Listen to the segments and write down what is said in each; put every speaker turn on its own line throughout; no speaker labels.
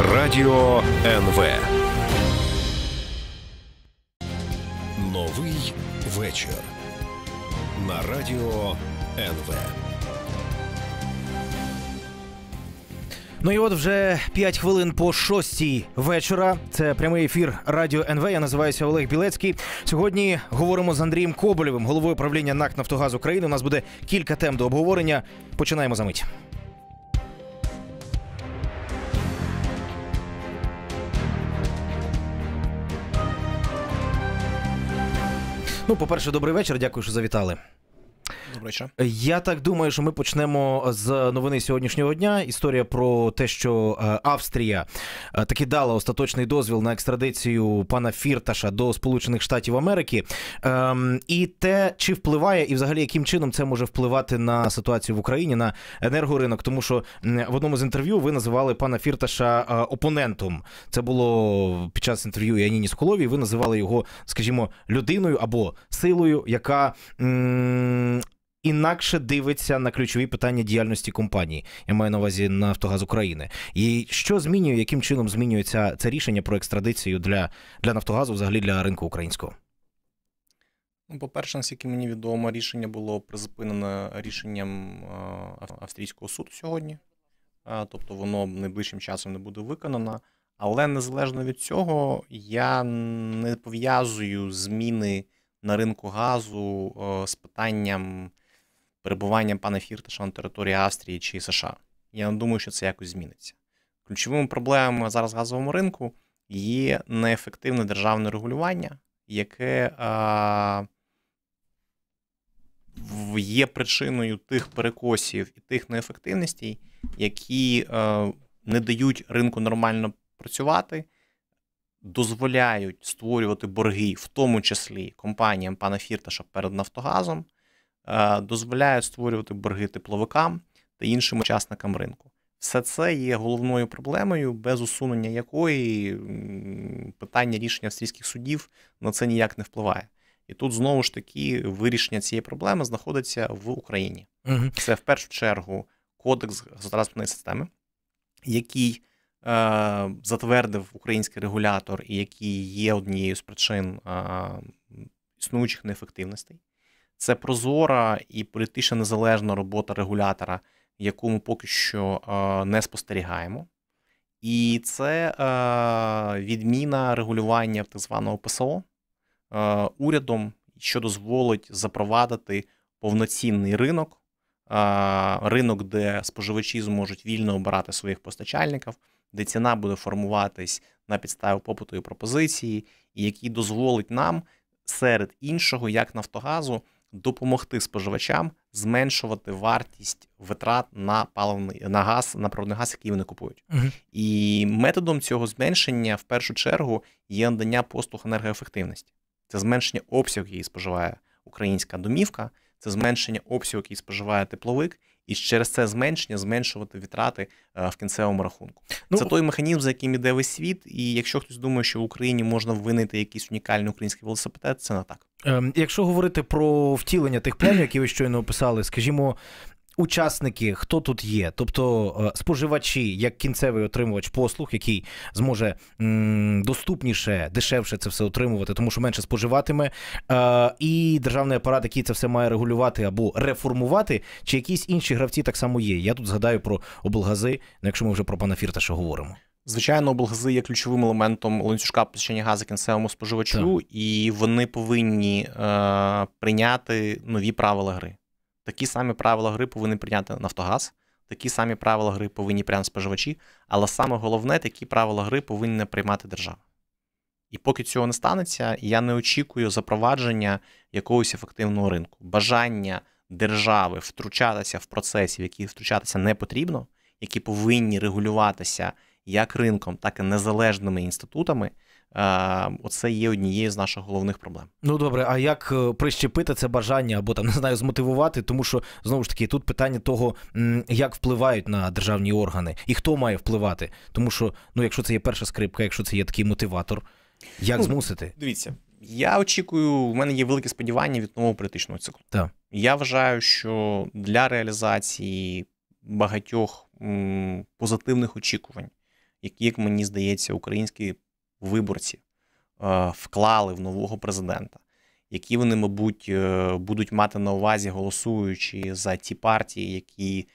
Радіо НВ. Новий вечір. На радіо НВ. Ну і от вже 5 хвилин по шостій вечора. Це прямий ефір Радіо НВ. Я називаюся Олег Білецький. Сьогодні говоримо з Андрієм Коболєвим, головою правління НАК Нафтогаз України. У нас буде кілька тем до обговорення. Починаємо за мить. Ну, по перше, добрий вечір. Дякую, що завітали. Добре, я так думаю, що ми почнемо з новини сьогоднішнього дня. Історія про те, що е, Австрія е, таки дала остаточний дозвіл на екстрадицію пана Фірташа до Сполучених Штатів Америки. Ем, і те, чи впливає, і взагалі яким чином це може впливати на ситуацію в Україні на енергоринок, тому що в одному з інтерв'ю ви називали пана Фірташа е, опонентом. Це було під час інтерв'ю Яніні Сколовій. Ви називали його, скажімо, людиною або силою, яка інакше дивиться на ключові питання діяльності компанії. Я маю на увазі Нафтогаз України. І що змінює, яким чином змінюється це рішення про екстрадицію для, для Нафтогазу, взагалі для ринку українського?
Ну, по-перше, наскільки мені відомо, рішення було призупинено рішенням австрійського суду сьогодні, тобто воно найближчим часом не буде виконано. Але незалежно від цього, я не пов'язую зміни на ринку газу з питанням Перебування пана Фірташа на території Австрії чи США. Я не думаю, що це якось зміниться. Ключовими проблемами зараз газовому ринку є неефективне державне регулювання, яке а, є причиною тих перекосів і тих неефективностей, які а, не дають ринку нормально працювати. Дозволяють створювати борги, в тому числі компаніям пана Фірташа перед Нафтогазом, Е, дозволяє створювати борги тепловикам та іншим учасникам ринку. Все це є головною проблемою, без усунення якої питання рішення австрійських судів на це ніяк не впливає. І тут знову ж таки вирішення цієї проблеми знаходиться в Україні. Угу. Це в першу чергу кодекс государственної системи, який е, затвердив український регулятор і який є однією з причин е, існуючих неефективностей. Це прозора і політично незалежна робота регулятора, яку ми поки що е, не спостерігаємо. І це е, відміна регулювання так званого ПСО е, урядом, що дозволить запровадити повноцінний ринок, ринок, де споживачі зможуть вільно обирати своїх постачальників, де ціна буде формуватись на підставі попиту і пропозиції, і який дозволить нам серед іншого, як Нафтогазу допомогти споживачам зменшувати вартість витрат на паливний на газ, на природний газ, який вони купують. Угу. І методом цього зменшення в першу чергу є надання послуг енергоефективності. Це зменшення обсягу, який споживає українська домівка, це зменшення обсягу, який споживає тепловик і через це зменшення зменшувати витрати е, в кінцевому рахунку. Ну, це той механізм, за яким іде весь світ. І якщо хтось думає, що в Україні можна винайти якийсь унікальний український велосипед, це не так.
Ем, якщо говорити про втілення тих планів, які ви щойно описали, скажімо, Учасники, хто тут є, тобто е, споживачі, як кінцевий отримувач послуг, який зможе м, доступніше, дешевше це все отримувати, тому що менше споживатиме, е, і державний апарат, який це все має регулювати або реформувати, чи якісь інші гравці так само є. Я тут згадаю про облгази, ну якщо ми вже про
пана Фірташа говоримо. Звичайно, облгази є ключовим елементом ланцюжка постачання газу кінцевому споживачу, так. і вони повинні е, прийняти нові правила гри. Такі самі правила гри повинні прийняти Нафтогаз, такі самі правила гри повинні прям споживачі, але саме головне, такі правила гри повинні приймати держава. І поки цього не станеться, я не очікую запровадження якогось ефективного ринку. Бажання держави втручатися в процесі, в які втручатися не потрібно, які повинні регулюватися як ринком, так і незалежними інститутами. Е, оце є однією з наших головних проблем.
Ну добре, а як е, прищепити це бажання або там не знаю, змотивувати, тому що знову ж таки тут питання того, як впливають на державні органи і хто має впливати, тому що ну, якщо це є перша скрипка, якщо це є такий мотиватор, як ну, змусити?
Дивіться, я очікую, в мене є велике сподівання від нового політичного циклу. Так. Я вважаю, що для реалізації багатьох м, позитивних очікувань, яких мені здається, українські виборці е, вклали в нового президента, які вони, мабуть, е, будуть мати на увазі, голосуючи за ті партії, які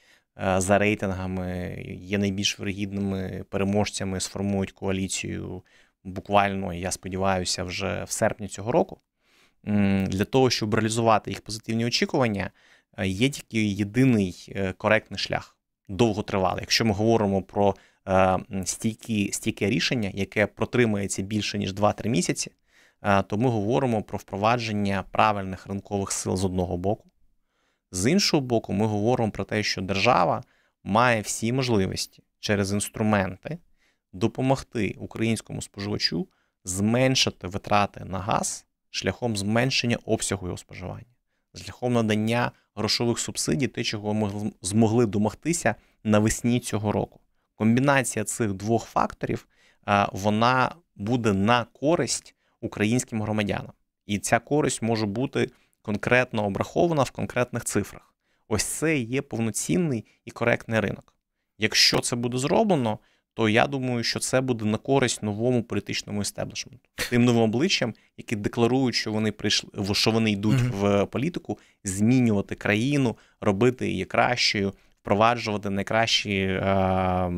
е, за рейтингами є найбільш вигідними переможцями, сформують коаліцію буквально, я сподіваюся, вже в серпні цього року. Для того щоб реалізувати їх позитивні очікування, є тільки єдиний коректний шлях довго тривали. Якщо ми говоримо про е, стійкі, стійке рішення, яке протримається більше ніж 2-3 місяці, е, то ми говоримо про впровадження правильних ринкових сил з одного боку. З іншого боку, ми говоримо про те, що держава має всі можливості через інструменти допомогти українському споживачу зменшити витрати на газ шляхом зменшення обсягу його споживання, шляхом надання грошових субсидій, те, чого ми змогли домогтися навесні цього року. Комбінація цих двох факторів вона буде на користь українським громадянам, і ця користь може бути конкретно обрахована в конкретних цифрах. Ось це є повноцінний і коректний ринок. Якщо це буде зроблено, то я думаю, що це буде на користь новому політичному істеблішменту, тим новим обличчям, які декларують, що вони прийшли, що вони йдуть mm-hmm. в політику, змінювати країну, робити її кращою, впроваджувати найкращі е,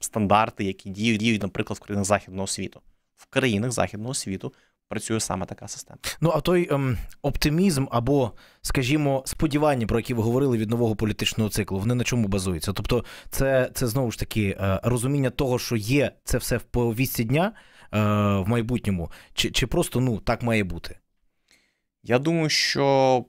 стандарти, які діють, діють, наприклад, в країнах західного світу. В країнах західного світу працює саме така система.
Ну а той ем, оптимізм або, скажімо, сподівання, про які ви говорили від нового політичного циклу, вони на чому базуються? Тобто, це це знову ж таки е, розуміння того, що є це все в повісті дня е, в майбутньому, чи, чи просто ну так має бути? Я думаю, що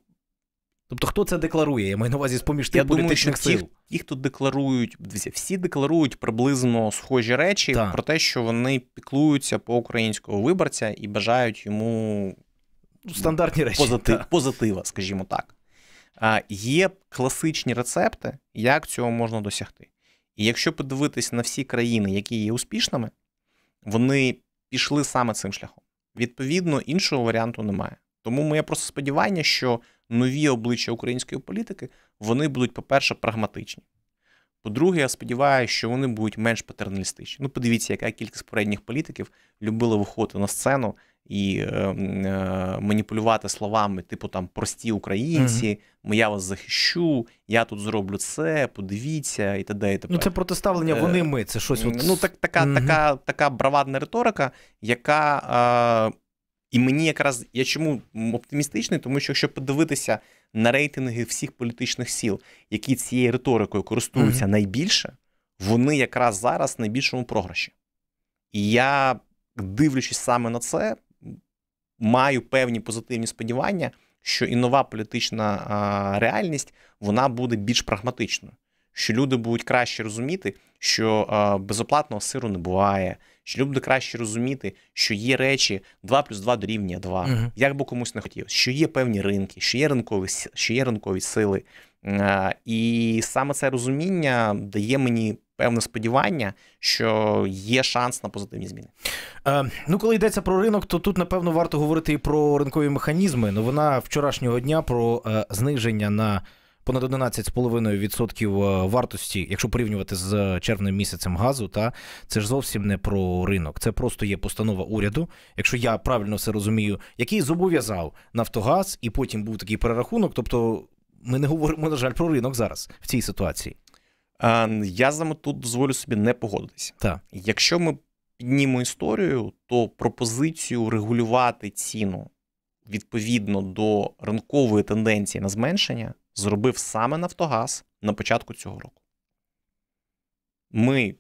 Тобто, хто це декларує?
Я маю на увазі з поміж тих політичних думаю, сил. Ті, хто декларують, всі декларують приблизно схожі речі так. про те, що вони піклуються по українського виборця і бажають йому
ну, стандартні речі позитив, так.
позитива, скажімо так. А Є класичні рецепти, як цього можна досягти. І якщо подивитись на всі країни, які є успішними, вони пішли саме цим шляхом. Відповідно, іншого варіанту немає. Тому моє просто сподівання, що нові обличчя української політики, вони будуть, по-перше, прагматичні. По-друге, я сподіваюся, що вони будуть менш патерналістичні. Ну, подивіться, яка кількість передніх політиків любила виходити на сцену і е, е, маніпулювати словами, типу там прості українці, угу. я вас захищу, я тут зроблю це, подивіться і т.д. і т.п. Ну, це протиставлення. Е, вони ми це щось. От... Ну так така, угу. така, така бравадна риторика, яка. Е, і мені якраз я чому оптимістичний, тому що якщо подивитися на рейтинги всіх політичних сіл, які цією риторикою користуються mm-hmm. найбільше, вони якраз зараз в найбільшому програші. І я, дивлячись саме на це, маю певні позитивні сподівання, що і нова політична а, реальність вона буде більш прагматичною, що люди будуть краще розуміти, що а, безоплатного сиру не буває що люди краще розуміти, що є речі 2 плюс 2 дорівнює 2, угу. як би комусь не хотілося, що є певні ринки, що є ринкові що є ринкові сили. Е, і саме це розуміння дає мені певне сподівання, що є шанс на позитивні зміни.
Е, ну, коли йдеться про ринок, то тут напевно варто говорити і про ринкові механізми. Новина вчорашнього дня про е, зниження на понад 11,5% е, вартості, якщо порівнювати з червним місяцем газу, та це ж зовсім не про ринок. Це просто є постанова уряду, якщо я правильно все розумію, який зобов'язав Нафтогаз, і потім був такий перерахунок. Тобто, ми не говоримо
на жаль про ринок зараз в цій ситуації. Я з вами тут дозволю собі не погодитися. Та Якщо ми піднімемо історію, то пропозицію регулювати ціну відповідно до ринкової тенденції на зменшення зробив саме Нафтогаз на початку цього року. Ми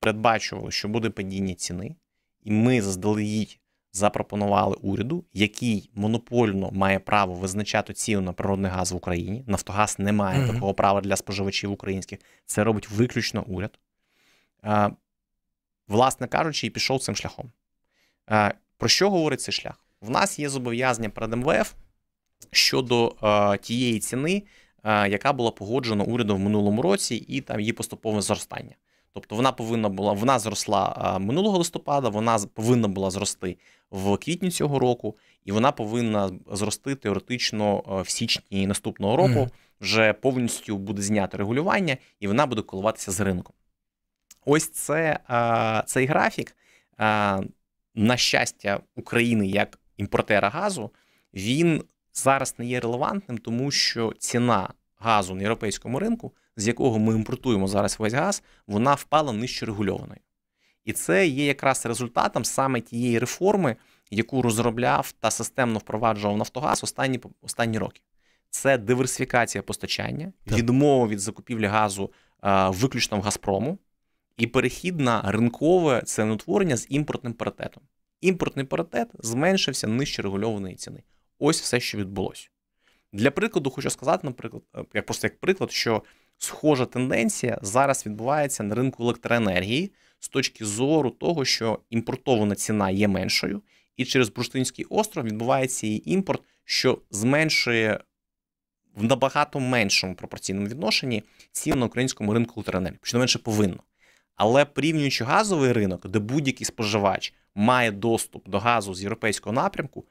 передбачували, що буде падіння ціни, і ми заздалегідь запропонували уряду, який монопольно має право визначати ціну на природний газ в Україні. Нафтогаз не має mm-hmm. такого права для споживачів українських. Це робить виключно уряд. А, власне кажучи, і пішов цим шляхом. А, про що говорить цей шлях? В нас є зобов'язання перед МВФ щодо тієї ціни, яка була погоджена урядом в минулому році, і там її поступове зростання. Тобто вона повинна була вона зросла минулого листопада, вона повинна була зрости в квітні цього року, і вона повинна зрости теоретично в січні наступного року. Вже повністю буде знято регулювання, і вона буде коливатися з ринком. Ось це цей графік. На щастя, України як імпортера газу, він зараз не є релевантним, тому що ціна газу на європейському ринку, з якого ми імпортуємо зараз весь газ, вона впала нижче регульованою, І це є якраз результатом саме тієї реформи, яку розробляв та системно впроваджував Нафтогаз останні останні роки. Це диверсифікація постачання, відмова від закупівлі газу а, е, виключно в Газпрому, і перехід на ринкове ціноутворення з імпортним паритетом. Імпортний паритет зменшився нижче регульованої ціни. Ось все, що відбулося. Для прикладу, хочу сказати, наприклад, е, як просто як приклад, що схожа тенденція зараз відбувається на ринку електроенергії з точки зору того, що імпортована ціна є меншою, і через Бурштинський остров відбувається її імпорт, що зменшує в набагато меншому пропорційному відношенні ціну на українському ринку електроенергії, щонайменше повинно. Але порівнюючи газовий ринок, де будь-який споживач має доступ до газу з європейського напрямку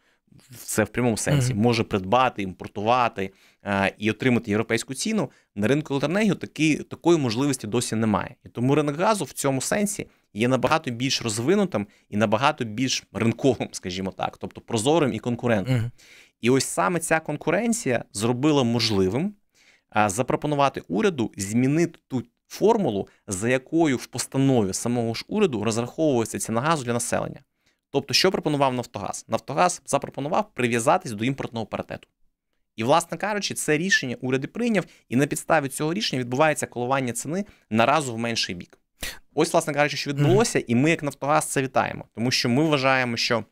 це в прямому сенсі, mm-hmm. може придбати, імпортувати е, і отримати європейську ціну на ринку електроенергії такі, такої можливості досі немає. І тому ринок газу в цьому сенсі є набагато більш розвинутим і набагато більш ринковим, скажімо так, тобто прозорим і конкурентним. Mm-hmm. І ось саме ця конкуренція зробила можливим е, запропонувати уряду змінити ту формулу, за якою в постанові самого ж уряду розраховується ціна газу для населення. Тобто, що пропонував Нафтогаз? Нафтогаз запропонував прив'язатись до імпортного паритету. І, власне кажучи, це рішення уряди прийняв, і на підставі цього рішення відбувається коливання ціни наразу в менший бік. Ось, власне кажучи, що відбулося, і ми, як Нафтогаз, це вітаємо, тому що ми вважаємо, що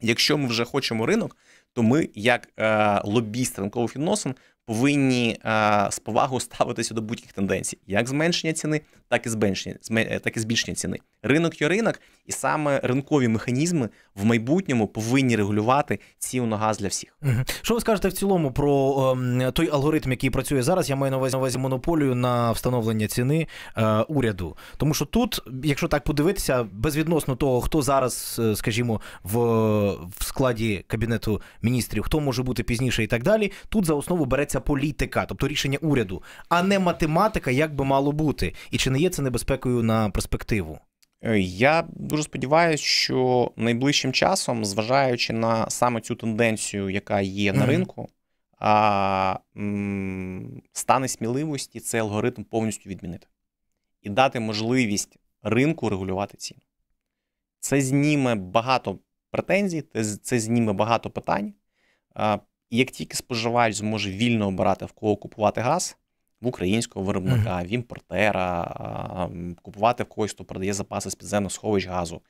якщо ми вже хочемо ринок, то ми, як е, лобіст ринкових відносин, повинні а, е, з повагою ставитися до будь-яких тенденцій, як зменшення ціни, так і зменшення, е, так і збільшення ціни. Ринок є ринок, і саме ринкові механізми в майбутньому повинні регулювати ціну на газ для всіх. Що ви скажете
в цілому про е, той алгоритм, який працює зараз? Я маю на увазі на увазі монополію на встановлення ціни е, уряду. Тому що тут, якщо так подивитися, безвідносно того, хто зараз, е, скажімо, в, в складі кабінету міністрів, хто може бути пізніше і так далі, тут за основу береться займається політика, тобто рішення уряду, а не математика, як би мало бути, і чи не є це небезпекою на перспективу?
Е, я дуже сподіваюся, що найближчим часом, зважаючи на саме цю тенденцію, яка є на mm-hmm. ринку, а, м, стане сміливості цей алгоритм повністю відмінити і дати можливість ринку регулювати ціну. Це зніме багато претензій, це зніме багато питань. І як тільки споживач зможе вільно обирати, в кого купувати газ в українського виробника, в імпортера, купувати в когось, хто продає запаси з підземних сховищ газу,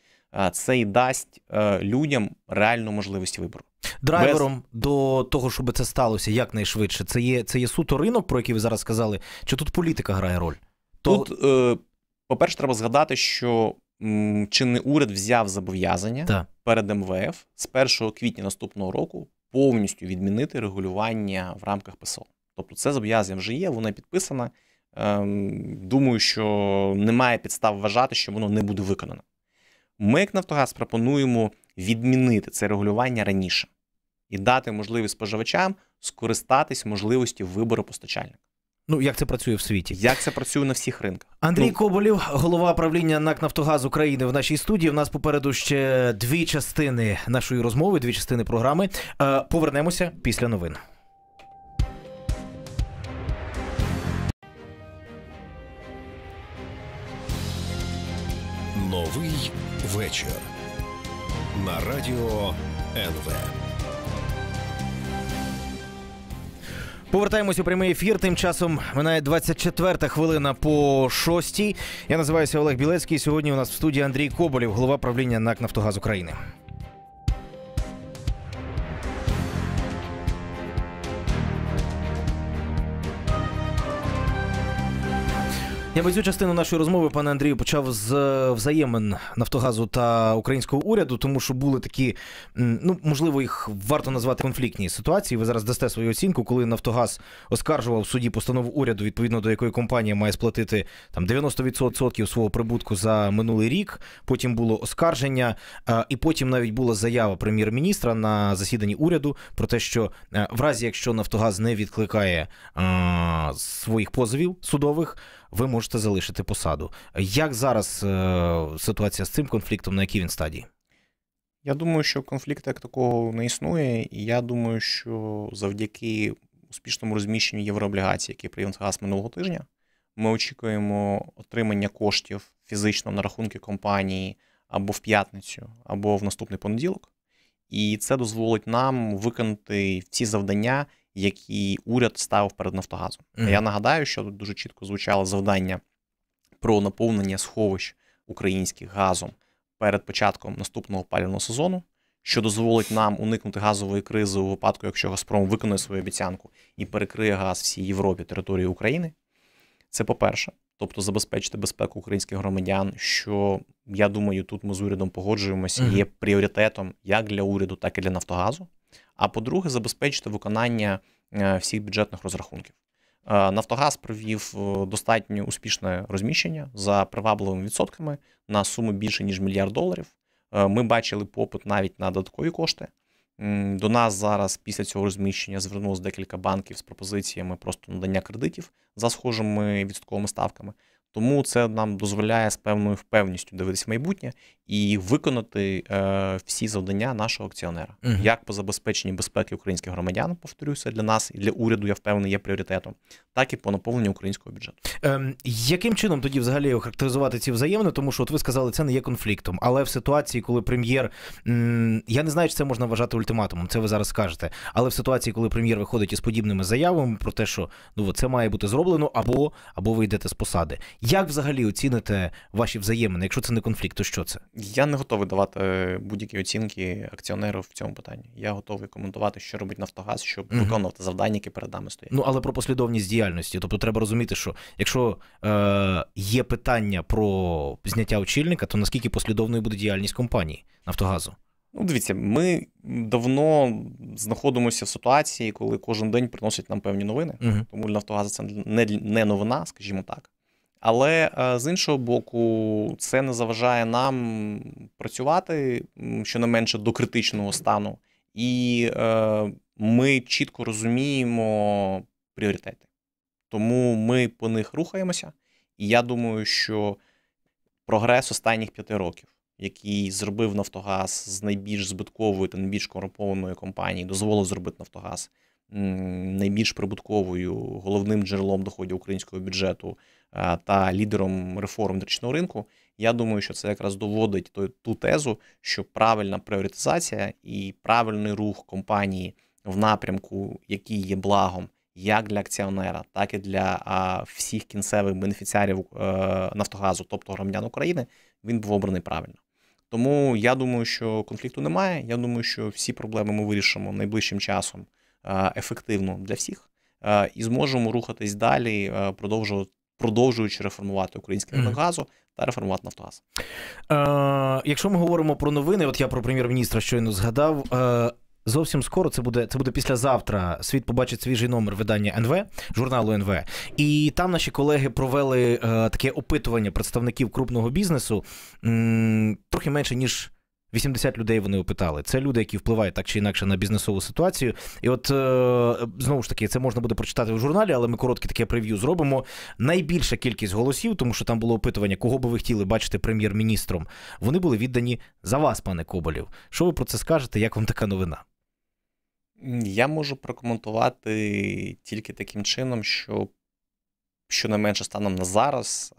це і дасть е, людям реальну можливість вибору. Драйвером Без...
до того, щоб це сталося якнайшвидше, це є це є суто ринок, про який ви зараз сказали, чи тут політика грає роль?
Тут, То... Е, по-перше, треба згадати, що чинний уряд взяв зобов'язання так. перед МВФ з 1 квітня наступного року повністю відмінити регулювання в рамках ПСО. Тобто, це зобов'язання вже є, вона підписана. Ем, думаю, що немає підстав вважати, що воно не буде виконано. Ми, як Нафтогаз, пропонуємо відмінити це регулювання раніше і дати можливість споживачам скористатись можливості вибору постачальника. Ну, як це працює в світі? Як це працює на всіх ринках?
Андрій ну. Коболів, голова правління НАК Нафтогаз України в нашій студії. У нас попереду ще дві частини нашої розмови, дві частини програми. Е, повернемося після новин. Новий вечір на радіо НВ. Повертаємось у прямий ефір. Тим часом минає 24-та хвилина по шостій. Я називаюся Олег Білецький. Сьогодні у нас в студії Андрій Коболів, голова правління НАК Нафтогаз України. Я би цю частину нашої розмови, пане Андрію, почав з е, взаємин Нафтогазу та українського уряду, тому що були такі, ну можливо, їх варто назвати конфліктні ситуації. Ви зараз дасте свою оцінку, коли Нафтогаз оскаржував в суді постанову уряду, відповідно до якої компанія має сплатити там 90% свого прибутку за минулий рік. Потім було оскарження, е, і потім навіть була заява прем'єр-міністра на засіданні уряду про те, що е, в разі якщо Нафтогаз не відкликає своїх позовів судових ви можете залишити посаду. Як зараз е, ситуація з цим конфліктом, на якій він стадії?
Я думаю, що конфлікт як такого не існує, і я думаю, що завдяки успішному розміщенню єврооблігацій, які прийом газ минулого тижня, ми очікуємо отримання коштів фізично на рахунки компанії або в п'ятницю, або в наступний понеділок. І це дозволить нам виконати ці завдання, які уряд ставив перед Нафтогазом. Mm-hmm. Я нагадаю, що тут дуже чітко звучало завдання про наповнення сховищ українських газом перед початком наступного палівного сезону. Що дозволить нам уникнути газової кризи у випадку, якщо Газпром виконує свою обіцянку і перекриє газ всій Європі території України. Це по-перше, тобто забезпечити безпеку українських громадян, що я думаю, тут ми з урядом погоджуємося, є пріоритетом як для уряду, так і для Нафтогазу. А по-друге, забезпечити виконання е, всіх бюджетних розрахунків. Е, Нафтогаз провів е, достатньо успішне розміщення за привабливими відсотками на суму більше ніж мільярд доларів. Ми бачили попит навіть на додаткові кошти. До нас зараз після цього розміщення звернулося декілька банків з пропозиціями просто надання кредитів за схожими відсотковими ставками. Тому це нам дозволяє з певною впевністю дивитися майбутнє і виконати е, всі завдання нашого акціонера, угу. як по забезпеченню безпеки українських громадян, повторюся, для нас і для уряду, я впевнений, є пріоритетом, так і по наповненню українського бюджету.
Е, яким чином тоді взагалі охарактеризувати ці взаємини? Тому що от ви сказали, це не є конфліктом. Але в ситуації, коли прем'єр м, я не знаю, чи це можна вважати ультиматумом, це ви зараз скажете. Але в ситуації, коли прем'єр виходить із подібними заявами про те, що ну це має бути зроблено, або, або ви йдете з посади. Як взагалі оціните ваші взаємини? Якщо це не
конфлікт, то що це? Я не готовий давати будь-які оцінки акціонеру в цьому питанні. Я готовий коментувати, що робить Нафтогаз, щоб угу. виконувати завдання, які перед нами стоять.
Ну але про послідовність діяльності. Тобто треба розуміти, що якщо е, є питання про зняття очільника, то наскільки послідовною буде діяльність компанії Нафтогазу? Ну, дивіться,
ми давно знаходимося в ситуації, коли кожен день приносять нам певні новини. Угу. Тому для Нафтогазу це не не новина, скажімо так. Але е, з іншого боку, це не заважає нам працювати щонайменше до критичного стану, і е, ми чітко розуміємо пріоритети. Тому ми по них рухаємося. І я думаю, що прогрес останніх п'яти років, який зробив Нафтогаз з найбільш збиткової та найбільш корумпованої компанії, дозволив зробити Нафтогаз найбільш прибутковою головним джерелом доходів українського бюджету е, та лідером реформ внутрішнього ринку. Я думаю, що це якраз доводить ту тезу, що правильна пріоритизація і правильний рух компанії в напрямку, який є благом, як для акціонера, так і для всіх кінцевих бенефіціарів е, Нафтогазу, тобто громадян України, він був обраний правильно. Тому я думаю, що конфлікту немає. Я думаю, що всі проблеми ми вирішимо найближчим часом. Е, ефективно для всіх, е, і зможемо рухатись далі, е, продовжувати. Продовжуючи реформувати український ринок газу та реформувати Нафтогаз.
Е, якщо ми говоримо про новини, от я про прем'єр-міністра щойно згадав. Е, Зовсім скоро це буде це буде післязавтра. Світ побачить свіжий номер видання НВ, журналу НВ. І там наші колеги провели е, таке опитування представників крупного бізнесу м, трохи менше ніж 80 людей вони опитали. Це люди, які впливають так чи інакше на бізнесову ситуацію. І от е, знову ж таки, це можна буде прочитати в журналі, але ми коротке таке прев'ю зробимо. Найбільша кількість голосів, тому що там було опитування, кого би ви хотіли бачити прем'єр-міністром. Вони були віддані за вас, пане Коболів. Що ви про це скажете? Як вам така новина?
Я можу прокоментувати тільки таким чином, що щонайменше станом на зараз,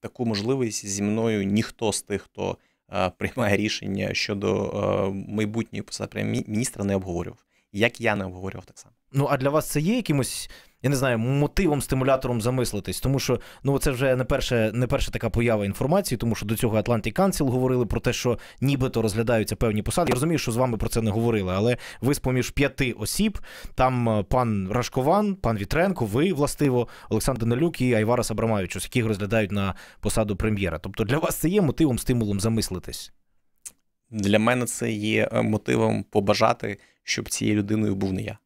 таку можливість зі мною ніхто з тих, хто. Е, приймає рішення щодо е, майбутньої посади міністра, не обговорював як я не обговорював так само.
Ну а для вас це є якимось, я не знаю, мотивом, стимулятором замислитись, тому що ну це вже не перша не перша така поява інформації, тому що до цього Atlantic Council говорили про те, що нібито розглядаються певні посади. Я розумію, що з вами про це не говорили, але ви з поміж п'яти осіб, там е, пан Рашкован, пан Вітренко, ви властиво, Олександр Данилюк і Айварас Абрамавічус, яких розглядають на посаду прем'єра. Тобто для вас це є мотивом, стимулом замислитись.
Для мене це є е, мотивом побажати, щоб цією людиною був не я.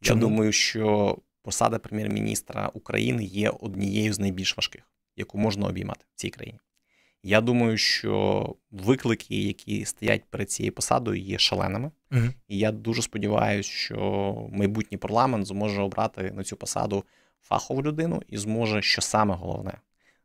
Чому? Я думаю, що посада прем'єр-міністра України є однією з найбільш важких, яку можна обіймати в цій країні. Я думаю, що виклики, які стоять перед цією посадою, є шаленими. Угу. І я дуже сподіваюся, що майбутній парламент зможе обрати на цю посаду фахову людину і зможе, що саме головне,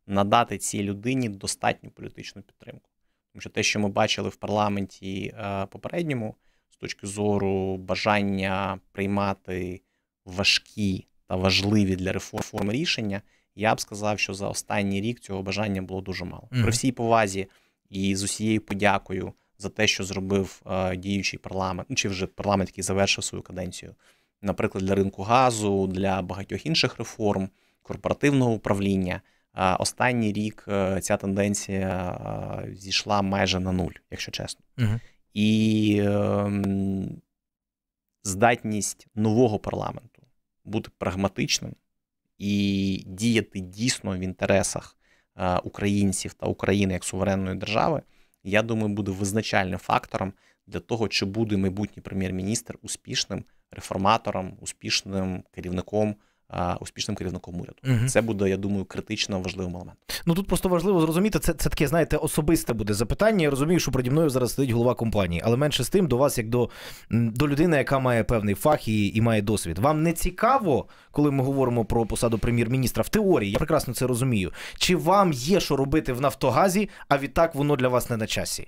надати цій людині достатню політичну підтримку. Тому що те, що ми бачили в парламенті е, попередньому, з точки зору бажання приймати важкі та важливі для реформ рішення, я б сказав, що за останній рік цього бажання було дуже мало. При всій повазі і з усією подякою за те, що зробив е, діючий парламент, ну, чи вже парламент, який завершив свою каденцію, наприклад, для ринку газу, для багатьох інших реформ, корпоративного управління. Останній рік е, ця тенденція е, зійшла майже на нуль, якщо чесно. Угу. І ем, здатність нового парламенту бути прагматичним і діяти дійсно в інтересах е, українців та України як суверенної держави, я думаю, буде визначальним фактором для того, чи буде майбутній прем'єр-міністр успішним реформатором, успішним керівником Е, успішним керівником уряду. Угу. Це буде, я думаю, критично важливим елементом.
Ну тут просто важливо зрозуміти. Це це таке, знаєте, особисте буде запитання. Я розумію, що переді мною зараз сидить голова компанії, але менше з тим до вас, як до до людини, яка має певний фах і, і має досвід. Вам не цікаво, коли ми говоримо про посаду прем'єр-міністра в теорії, я прекрасно це розумію. Чи вам є що робити в Нафтогазі, а відтак
воно для вас не на часі?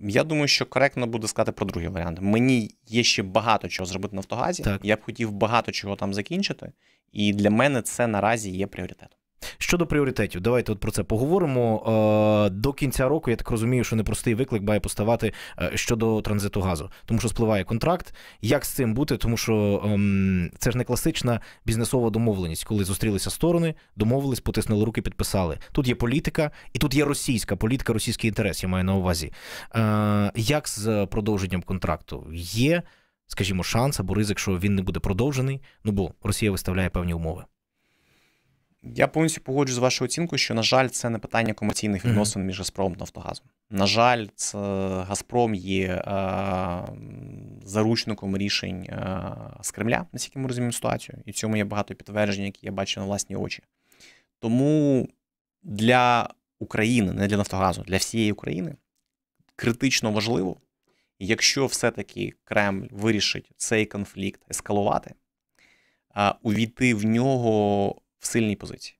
Я думаю, що коректно буде сказати про другий варіант. Мені є ще багато чого зробити в Нафтогазі. Так. Я б хотів багато чого там закінчити, і для мене це наразі є пріоритетом.
Щодо пріоритетів, давайте от про це поговоримо. Е, до кінця року я так розумію, що непростий виклик має поставати е, щодо транзиту газу, тому що спливає контракт. Як з цим бути? Тому що ем, це ж не класична бізнесова домовленість, коли зустрілися сторони, домовились, потиснули руки, підписали. Тут є політика, і тут є російська політика, російський інтерес. Я маю на увазі. Е, як з продовженням контракту є, скажімо, шанс або ризик, що він не буде продовжений? Ну бо Росія виставляє певні умови.
Я повністю погоджу з вашою оцінкою, що, на жаль, це не питання комерційних відносин між Газпромом та Нафтогазом. На жаль, це Газпром є е, заручником рішень е, з Кремля, наскільки ми розуміємо ситуацію, і в цьому є багато підтверджень, які я бачу на власні очі. Тому для України, не для Нафтогазу, для всієї України критично важливо, якщо все-таки Кремль вирішить цей конфлікт ескалувати, е, увійти в нього в сильній позиції.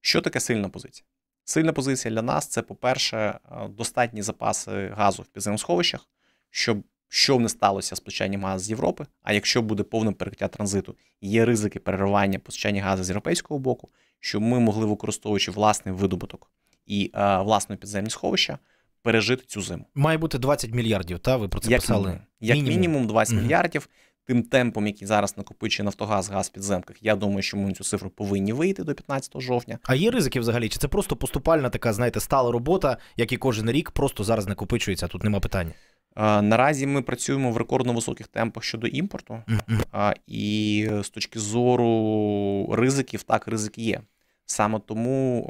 Що таке сильна позиція? Сильна позиція для нас це, по-перше, е, достатні запаси газу в підземсховищах, щоб що не сталося з постачанням газу з Європи. А якщо буде повне перекриття транзиту, є ризики переривання постачання газу з європейського боку, щоб ми могли, використовуючи власний видобуток і е, власне підземні сховища, пережити цю зиму.
Має бути 20 мільярдів. Та ви про це як писали мінімум. як мінімум
20 mm-hmm. мільярдів тим темпом, який зараз накопичує Нафтогаз газ в підземках, я думаю, що ми цю цифру повинні вийти до
15 жовтня. А є ризики взагалі? Чи це просто поступальна така, знаєте, стала робота,
як і кожен рік просто зараз накопичується? Тут нема питання. Наразі ми працюємо в рекордно високих темпах щодо імпорту, і з точки зору ризиків, так ризик є. Саме тому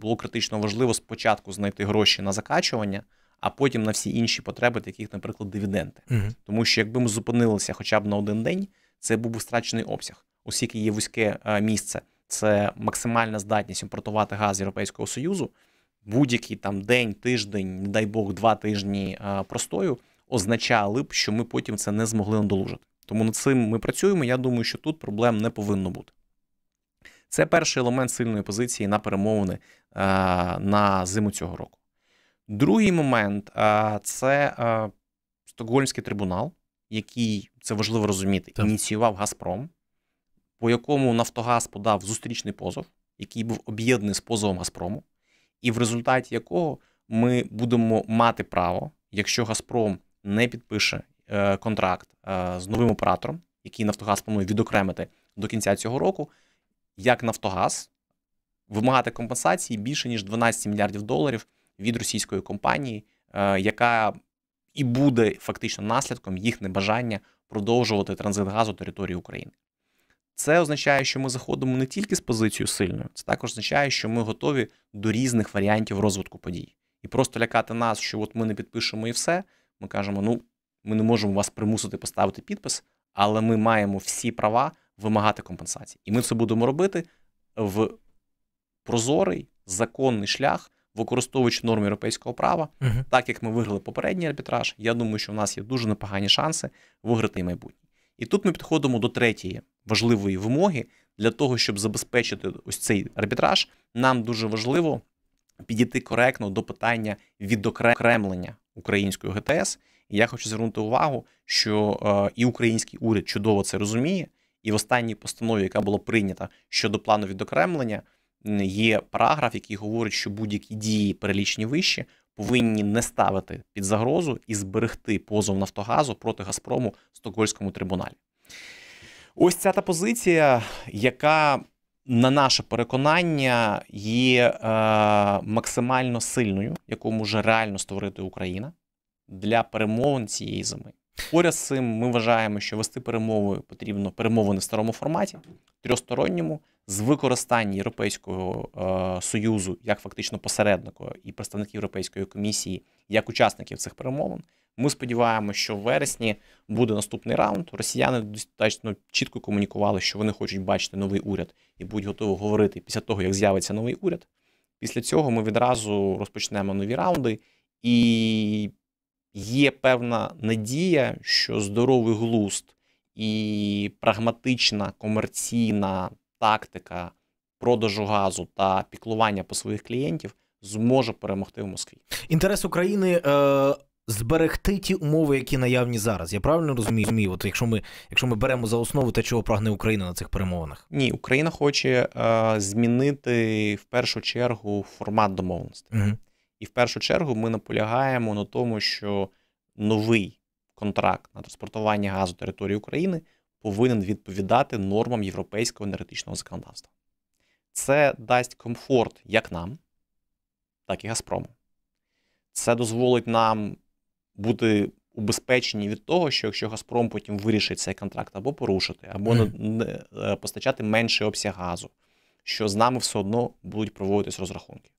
було критично важливо спочатку знайти гроші на закачування а потім на всі інші потреби, таких, наприклад, дивіденди. Угу. Тому що якби ми зупинилися хоча б на один день, це був би страчений обсяг, оскільки є вузьке е, місце. Це максимальна здатність імпортувати газ Європейського союзу. Будь-який там день, тиждень, не дай Бог, два тижні е, простою означали б, що ми потім це не змогли надолужити. Тому над цим ми працюємо. Я думаю, що тут проблем не повинно бути. Це перший елемент сильної позиції на перемовини е, на зиму цього року. Другий момент це Стокгольмський трибунал, який це важливо розуміти, так. ініціював Газпром, по якому Нафтогаз подав зустрічний позов, який був об'єднаний з позовом Газпрому, і в результаті якого ми будемо мати право, якщо Газпром не підпише е, контракт е, з новим оператором, який Нафтогаз планує відокремити до кінця цього року, як Нафтогаз вимагати компенсації більше ніж 12 мільярдів доларів від російської компанії, е, яка і буде фактично наслідком їх небажання продовжувати транзит газу території України. Це означає, що ми заходимо не тільки з позицією сильною, це також означає, що ми готові до різних варіантів розвитку подій. І просто лякати нас, що от ми не підпишемо і все. Ми кажемо, ну ми не можемо вас примусити поставити підпис, але ми маємо всі права вимагати компенсації. І ми це будемо робити в прозорий законний шлях, використовуючи норми європейського права, uh-huh. так як ми виграли попередній арбітраж, я думаю, що в нас є дуже непогані шанси виграти майбутнє. І тут ми підходимо до третьої важливої вимоги для того, щоб забезпечити ось цей арбітраж. Нам дуже важливо підійти коректно до питання відокремлення української ГТС. І я хочу звернути увагу, що е, і український уряд чудово це розуміє, і в останній постанові, яка була прийнята щодо плану відокремлення є параграф, який говорить, що будь-які дії, перелічні вище, повинні не ставити під загрозу і зберегти позов Нафтогазу проти Газпрому в Стокгольському трибуналі. Ось ця та позиція, яка, на наше переконання, є е, максимально сильною, яку може реально створити Україна для перемовин цієї зими. Поряд з цим ми вважаємо, що вести перемови потрібно перемовини в старому форматі трьохсторонньому з використання Європейського е, союзу як фактично посередника і представників Європейської комісії як учасників цих перемовин. Ми сподіваємося, що в вересні буде наступний раунд. Росіяни достатньо чітко комунікували, що вони хочуть бачити новий уряд і будуть готові говорити після того, як з'явиться новий уряд. Після цього ми відразу розпочнемо нові раунди, і є певна надія, що здоровий глуст і прагматична комерційна тактика продажу газу та піклування по своїх клієнтів зможе перемогти в Москві.
Інтерес України. Е... Зберегти ті умови, які наявні зараз, я правильно розумію? От якщо ми якщо ми беремо за основу те, чого прагне Україна на цих перемовинах,
ні, Україна хоче е, змінити в першу чергу формат домовленості, угу. і в першу чергу ми наполягаємо на тому, що новий контракт на транспортування газу території України повинен відповідати нормам європейського енергетичного законодавства. Це дасть комфорт як нам, так і Газпрому. Це дозволить нам бути убезпечені від того, що якщо Газпром потім вирішить цей контракт або порушити, або mm. не, не, е, постачати менший обсяг газу, що з нами все одно будуть проводитись розрахунки.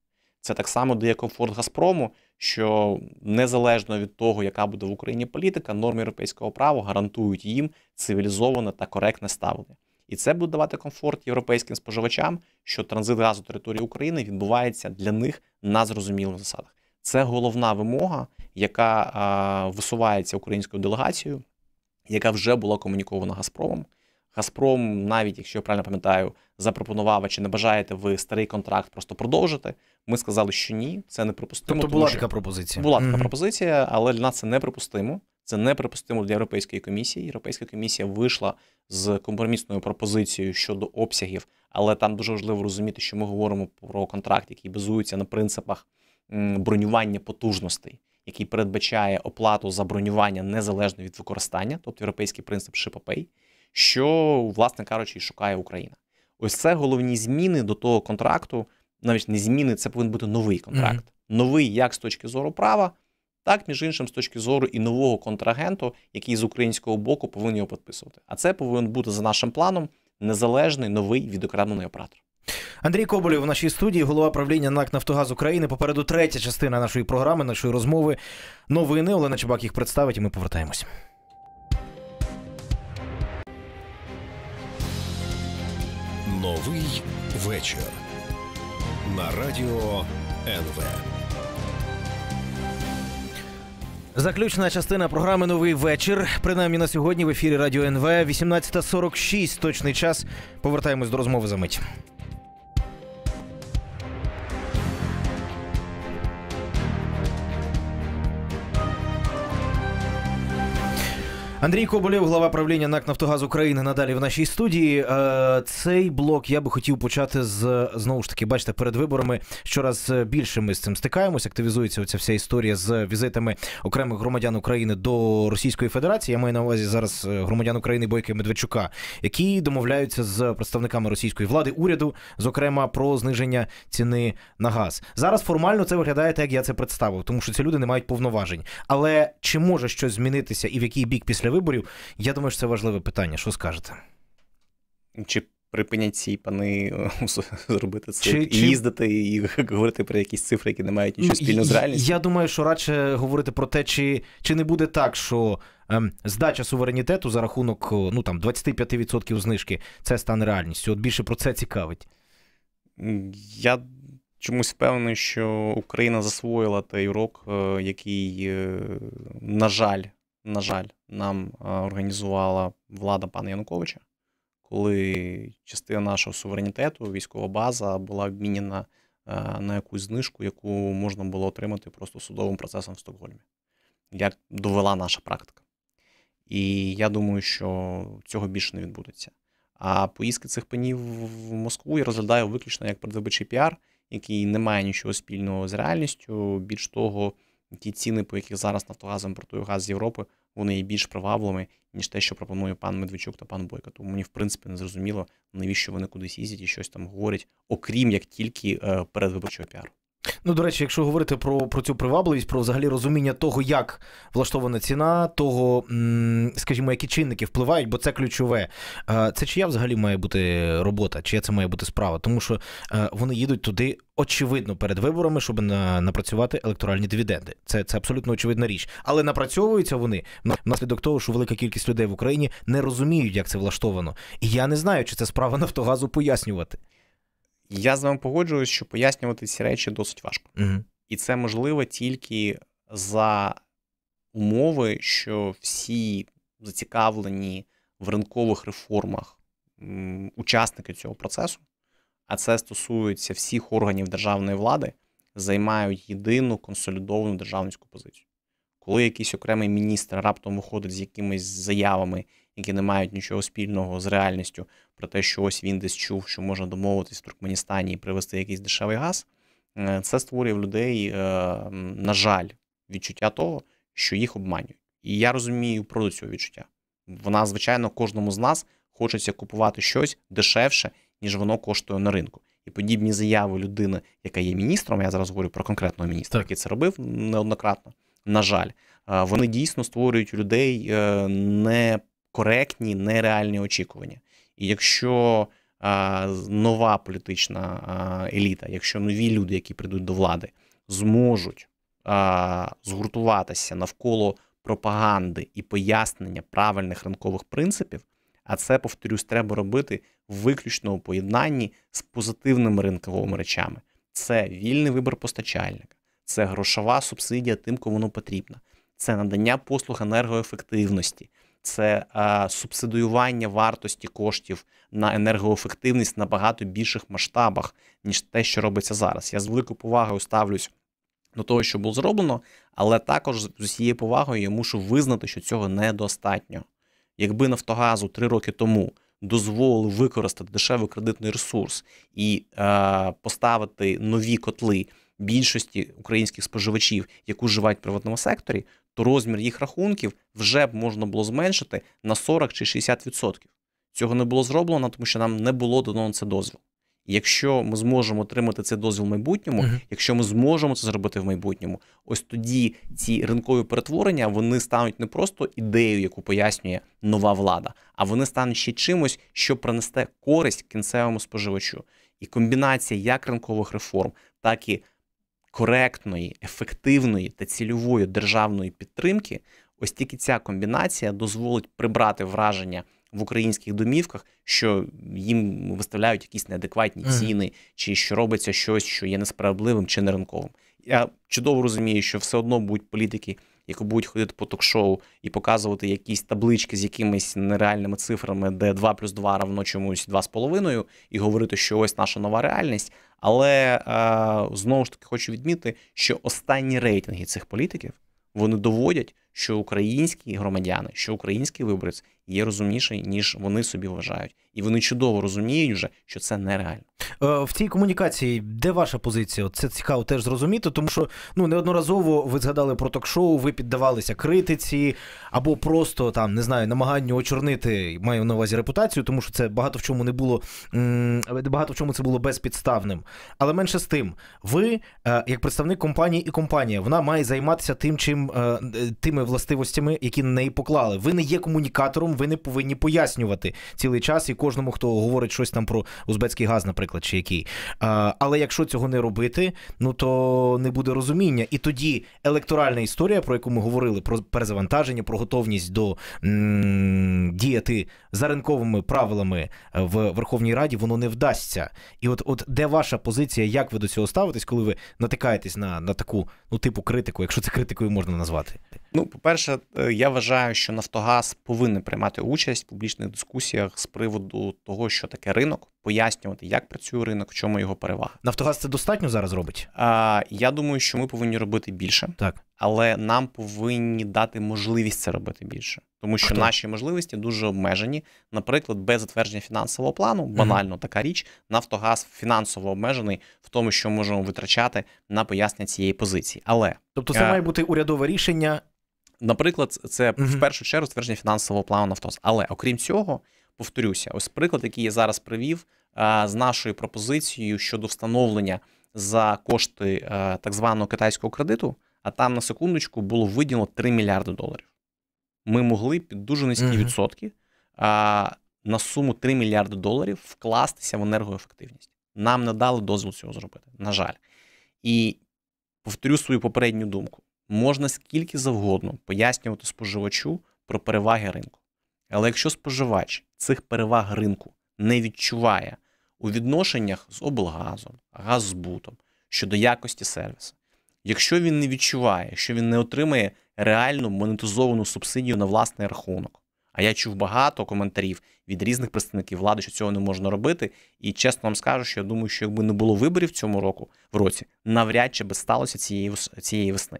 Це так само дає комфорт Газпрому, що незалежно від того, яка буде в Україні політика, норми європейського права гарантують їм цивілізоване та коректне ставлення. І це буде давати комфорт європейським споживачам, що транзит газу території України відбувається для них на зрозумілих засадах. Це головна вимога, яка а, висувається українською делегацією, яка вже була комунікована Газпромом. Газпром, навіть якщо я правильно пам'ятаю, запропонував, чи не бажаєте ви старий контракт просто продовжити. Ми сказали, що ні, це неприпустимо. Тобто була така пропозиція. Була mm -hmm. пропозиція, але для нас це неприпустимо. Це неприпустимо для Європейської комісії. Європейська комісія вийшла з компромісною пропозицією щодо обсягів, але там дуже важливо розуміти, що ми говоримо про контракт, який базується на принципах бронювання потужностей. Який передбачає оплату за бронювання незалежно від використання, тобто європейський принцип ship-a-pay що, власне кажучи, шукає Україна. Ось це головні зміни до того контракту. Навіть не зміни, це повинен бути новий контракт. Mm-hmm. Новий як з точки зору права, так між іншим, з точки зору і нового контрагенту, який з українського боку повинен його підписувати. А це повинен бути за нашим планом незалежний новий відокремлений оператор.
Андрій Коболєв в нашій студії, голова правління НАК Нафтогаз України. Попереду третя частина нашої програми, нашої розмови. Новини Олена Чебак їх представить, і ми повертаємось. Новий вечір на радіо НВ. Заключна частина програми Новий вечір. Принаймні на сьогодні в ефірі Радіо НВ 18.46. Точний час. Повертаємось до розмови за мить. Андрій Коболєв, глава правління НАК Нафтогаз України надалі в нашій студії. Е, цей блок я би хотів почати з знову ж таки, бачите, перед виборами щораз е, більше ми з цим стикаємось. Активізується оця вся історія з візитами окремих громадян України до Російської Федерації. Я маю на увазі зараз е, громадян України Бойка Медведчука, які домовляються з представниками російської влади уряду, зокрема про зниження ціни на газ. Зараз формально це виглядає так, як я це представив, тому що ці люди не мають повноважень. Але чи може щось змінитися і в який бік після? після виборів. Я думаю, що це важливе питання. Що скажете?
Чи припинять ці пани е, зробити це чи, і чи... їздити і говорити про якісь цифри, які не мають нічого ну, спільного з реальністю?
Я думаю, що радше говорити про те, чи, чи не буде так, що. Ем, здача суверенітету за рахунок е, ну там 25% знижки це стане реальністю. От більше про це цікавить.
Я чомусь впевнений, що Україна засвоїла той урок, е, який, на жаль, на жаль, нам е, організувала влада пана Януковича, коли частина нашого суверенітету, військова база була обмінена е, на якусь знижку, яку можна було отримати просто судовим процесом в Стокгольмі, як довела наша практика. І я думаю, що цього більше не відбудеться. А поїздки цих панів в Москву я розглядаю виключно як предвиборчий піар, який не має нічого спільного з реальністю. Більш того ті ціни, по яких зараз Нафтогаз імпортує газ з Європи, вони є більш привабливими, ніж те, що пропонує пан Медведчук та пан Бойко. Тому мені в принципі не зрозуміло, навіщо вони кудись їздять і щось там говорять, окрім як тільки е, передвиборчого піару.
Ну, до речі, якщо говорити про про цю привабливість, про взагалі розуміння того, як влаштована ціна, того, скажімо, які чинники впливають, бо це ключове. Це чия взагалі має бути робота, чия це має бути справа, тому що е, вони їдуть туди. Очевидно, перед виборами, щоб на, напрацювати електоральні дивіденди, це це абсолютно очевидна річ. Але напрацьовуються вони внаслідок того, що велика кількість людей в Україні не розуміють, як це влаштовано. І я не знаю, чи це справа Нафтогазу пояснювати.
Я з вами погоджуюсь, що пояснювати ці речі досить важко. Угу. І це можливо тільки за умови, що всі зацікавлені в ринкових реформах м, учасники цього процесу, а це стосується всіх органів державної влади, займають єдину консолідовану державницьку позицію. Коли якийсь окремий міністр раптом виходить з якимись заявами, які не мають нічого спільного з реальністю, про те, що ось він десь чув, що можна домовитись в Туркменістані і привезти якийсь дешевий газ, е, це створює в людей, е, на жаль, відчуття того, що їх обманюють. І я розумію про цього відчуття. Вона, звичайно, кожному з нас хочеться купувати щось дешевше, ніж воно коштує на ринку. І подібні заяви людини, яка є міністром, я зараз говорю про конкретного міністра, так. який це робив неоднократно. На жаль, е, вони дійсно створюють у людей не коректні, нереальні очікування. І якщо а, нова політична а, еліта, якщо нові люди, які прийдуть до влади, зможуть а, згуртуватися навколо пропаганди і пояснення правильних ринкових принципів, а це повторюсь, треба робити виключно у поєднанні з позитивними ринковими речами. Це вільний вибір постачальника, це грошова субсидія тим, кому воно потрібно, це надання послуг енергоефективності, це е, субсидіювання вартості коштів на енергоефективність на багато більших масштабах, ніж те, що робиться зараз. Я з великою повагою ставлюсь до того, що було зроблено, але також з усією повагою я мушу визнати, що цього недостатньо. Якби Нафтогазу три роки тому дозволили використати дешевий кредитний ресурс і е, поставити нові котли більшості українських споживачів, яку живуть в приватному секторі, то розмір їх рахунків вже б можна було зменшити на 40 чи 60%. Цього не було зроблено, тому що нам не було дано це дозвіл. якщо ми зможемо отримати цей дозвіл в майбутньому, uh-huh. якщо ми зможемо це зробити в майбутньому, ось тоді ці ринкові перетворення вони стануть не просто ідеєю, яку пояснює нова влада, а вони стануть ще чимось, що принесте користь кінцевому споживачу. І комбінація як ринкових реформ, так і коректної, ефективної та цільової державної підтримки, ось тільки ця комбінація дозволить прибрати враження в українських домівках, що їм виставляють якісь неадекватні ціни, чи що робиться щось, що є несправедливим чи неринковим. Я чудово розумію, що все одно будуть політики, яку будуть ходити по ток-шоу і показувати якісь таблички з якимись нереальними цифрами, де 2 плюс 2 равно чомусь 2,5, і говорити, що ось наша нова реальність. Але е, знову ж таки хочу відмітити, що останні рейтинги цих політиків вони доводять, що українські громадяни, що український виборець є розумніший, ніж вони собі вважають, і вони чудово розуміють, вже, що це нереально.
Е, в цій комунікації, де ваша позиція? Це цікаво теж зрозуміти, тому що ну неодноразово ви згадали про ток-шоу, ви піддавалися критиці або просто там не знаю намаганню очорнити маю на увазі репутацію, тому що це багато в чому не було багато в чому це було безпідставним. Але менше з тим, ви е, як представник компанії і компанія, вона має займатися тим, чим е, тими властивостями, які на неї поклали. Ви не є комунікатором, ви не повинні пояснювати цілий час і кожному, хто говорить щось там про узбецький газ, наприклад, чи який. Але якщо цього не робити, ну то не буде розуміння. І тоді електоральна історія, про яку ми говорили, про перезавантаження, про готовність до діяти за ринковими правилами в Верховній Раді, воно не вдасться. І от, от де ваша позиція, як ви до цього ставитесь, коли ви натикаєтесь на, на таку ну типу критику, якщо це критикою можна назвати?
Ну, по-перше, е, я вважаю, що Нафтогаз повинен приймати участь в публічних дискусіях з приводу того, що таке ринок, пояснювати, як працює ринок, в чому його перевага.
Нафтогаз це достатньо зараз робить.
А, Я думаю, що ми повинні робити більше, так але нам повинні дати можливість це робити більше, тому що Хто? наші можливості дуже обмежені. Наприклад, без затвердження фінансового плану, банально угу. така річ, Нафтогаз фінансово обмежений в тому, що можемо витрачати на пояснення цієї позиції. Але тобто, це а... Е, має бути урядове рішення. Наприклад, це mm-hmm. в першу чергу ствердження фінансового плану на Нафтос. Але окрім цього, повторюся, ось приклад, який я зараз привів з нашою пропозицією щодо встановлення за кошти е, так званого китайського кредиту. А там на секундочку було виділено 3 мільярди доларів. Ми могли під дуже низькі mm-hmm. відсотки а, на суму 3 мільярди доларів вкластися в енергоефективність. Нам не дали дозвіл цього зробити, на жаль. І повторю свою попередню думку: можна скільки завгодно пояснювати споживачу про переваги ринку. Але якщо споживач цих переваг ринку не відчуває у відношеннях з облгазом, газбутом щодо якості сервісу, якщо він не відчуває, що він не отримає реальну монетизовану субсидію на власний рахунок, а я чув багато коментарів від різних представників влади, що цього не можна робити. І чесно вам скажу, що я думаю, що якби не було виборів цьому року в році, навряд чи би сталося цієї цієї весни.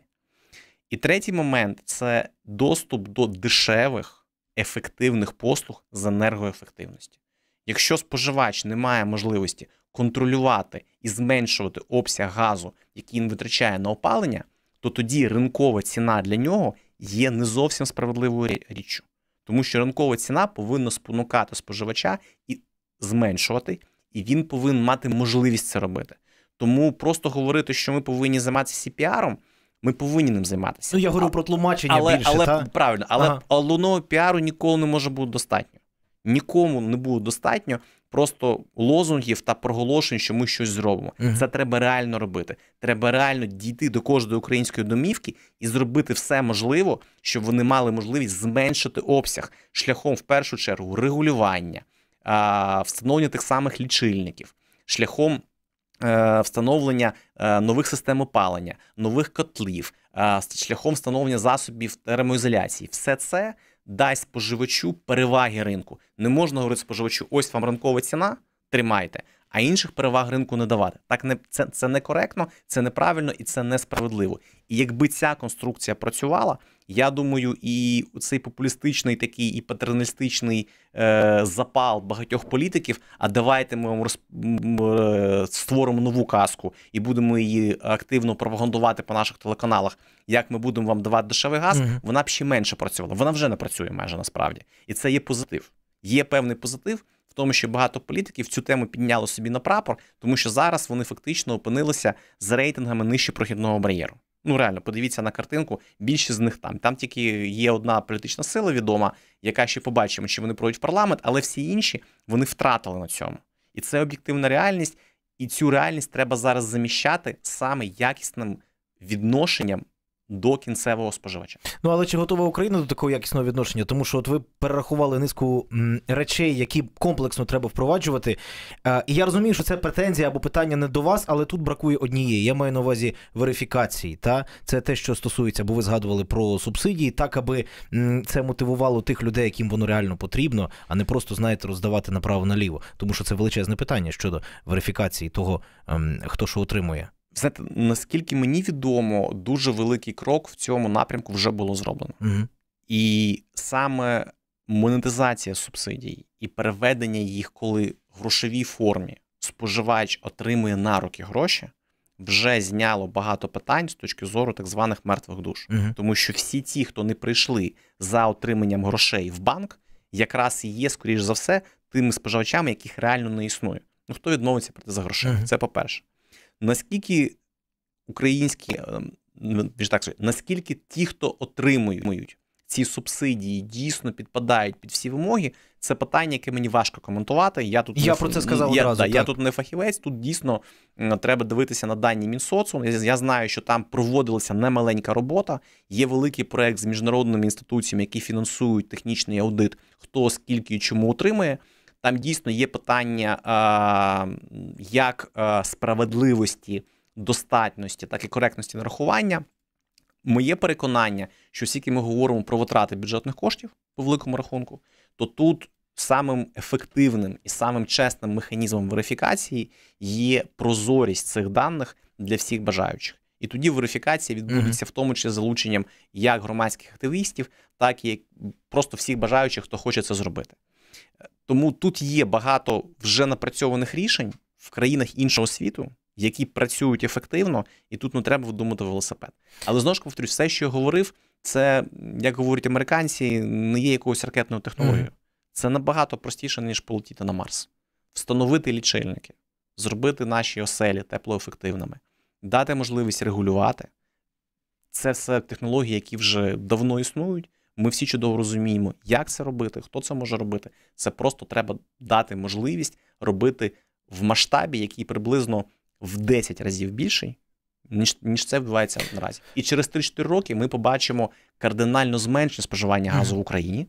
І третій момент це доступ до дешевих, ефективних послуг з енергоефективності. Якщо споживач не має можливості контролювати і зменшувати обсяг газу, який він витрачає на опалення, то тоді ринкова ціна для нього є не зовсім справедливою річчю, тому що ринкова ціна повинна спонукати споживача і зменшувати, і він повинен мати можливість це робити. Тому просто говорити, що ми повинні займатися CPR-ом – ми повинні ним займатися. Ну я говорю а, про тлумачення. Але більше, але та? правильно, але ага. лунного піару ніколи не може бути достатньо. Нікому не буде достатньо просто лозунгів та проголошень, що ми щось зробимо. Угу. Це треба реально робити. Треба реально дійти до кожної української домівки і зробити все можливе, щоб вони мали можливість зменшити обсяг шляхом в першу чергу регулювання, встановлення тих самих лічильників, шляхом Е, встановлення е, нових систем опалення, нових котлів, е, шляхом встановлення засобів термоізоляції. Все це дасть споживачу переваги ринку. Не можна говорити споживачу, ось вам ранкова ціна, тримайте а інших переваг ринку не давати. Так не це це коректно, це неправильно і це несправедливо. І якби ця конструкція працювала, я думаю, і цей популістичний такий і патерналістичний е, запал багатьох політиків. А давайте ми вам роз... Е, створимо нову казку і будемо її активно пропагандувати по наших телеканалах. Як ми будемо вам давати дешевий газ, mm вона б ще менше працювала. Вона вже не працює майже насправді, і це є позитив. Є певний позитив в тому, що багато політиків цю тему підняло собі на прапор, тому що зараз вони фактично опинилися з рейтингами нижче прохідного бар'єру. Ну реально, подивіться на картинку. Більшість з них там. Там тільки є одна політична сила відома, яка ще побачимо, чи вони пройдуть в парламент, але всі інші вони втратили на цьому. І це об'єктивна реальність, і цю реальність треба зараз заміщати саме якісним відношенням до кінцевого споживача.
Ну але чи готова Україна до такого якісного відношення? Тому що от ви перерахували низку речей, які комплексно треба впроваджувати. Е, і я розумію, що це претензія або питання не до вас, але тут бракує однієї. Я маю на увазі верифікації. Та це те, що стосується, бо ви згадували про субсидії, так аби це мотивувало тих людей, яким воно реально потрібно, а не просто знаєте роздавати направо наліво. Тому що це величезне питання щодо
верифікації того, ем, хто що отримує знаєте, наскільки мені відомо, дуже великий крок в цьому напрямку вже було зроблено. Угу. І саме монетизація субсидій і переведення їх, коли в грошовій формі споживач отримує на руки гроші. Вже зняло багато питань з точки зору так званих мертвих душ, угу. тому що всі ті, хто не прийшли за отриманням грошей в банк, якраз і є, скоріш за все, тими споживачами, яких реально не існує. Ну хто відновиться проти за грошей? Угу. Це по перше наскільки українські, е, ну, так сказати, наскільки ті, хто отримують ці субсидії, дійсно підпадають під всі вимоги, це питання, яке мені важко коментувати. Я тут я не, про це сказав я, одразу. Да, Я тут не фахівець. Тут дійсно треба дивитися на дані Мінсоцу. Я, я знаю, що там проводилася немаленька робота. Є великий проект з міжнародними інституціями, які фінансують технічний аудит, хто скільки і чому отримує. Там дійсно є питання як справедливості, достатності, так і коректності нарахування. Моє переконання, що скільки ми говоримо про витрати бюджетних коштів по великому рахунку, то тут самим ефективним і самим чесним механізмом верифікації є прозорість цих даних для всіх бажаючих. І тоді верифікація відбудеться mm-hmm. в тому числі залученням як громадських активістів, так і просто всіх бажаючих, хто хоче це зробити. Тому тут є багато вже напрацьованих рішень в країнах іншого світу. Які працюють ефективно, і тут не треба думати велосипед. Але знову ж повторюсь, все, що я говорив, це як говорять американці, не є якоюсь ракетною технологією. Це набагато простіше ніж полетіти на Марс, встановити лічильники, зробити наші оселі теплоефективними, дати можливість регулювати. Це все технології, які вже давно існують, ми всі чудово розуміємо, як це робити, хто це може робити. Це просто треба дати можливість робити в масштабі, який приблизно в 10 разів більший, ніж ніж це відбувається наразі. І через 3-4 роки ми побачимо кардинально зменшення споживання газу в Україні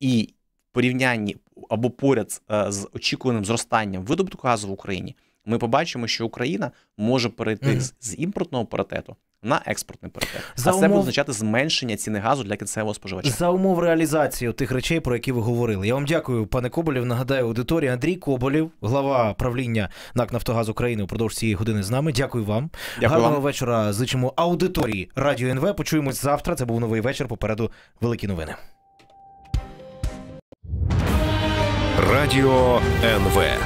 і в порівнянні або поряд е, з очікуваним зростанням видобутку газу в Україні. Ми побачимо, що Україна може перейти mm-hmm. з імпортного паритету на експортний паритет. За а умов... це буде означати зменшення ціни газу для кінцевого споживача
за умов реалізації тих речей, про які ви говорили. Я вам дякую, пане Коболєв. Нагадаю, аудиторія Андрій Коболєв, глава правління НАК «Нафтогаз України» упродовж цієї години з нами. Дякую вам. Дякую Гарного вам. вечора. Зичимо аудиторії радіо НВ. Почуємось завтра. Це був новий вечір. Попереду великі новини. Радіо НВ.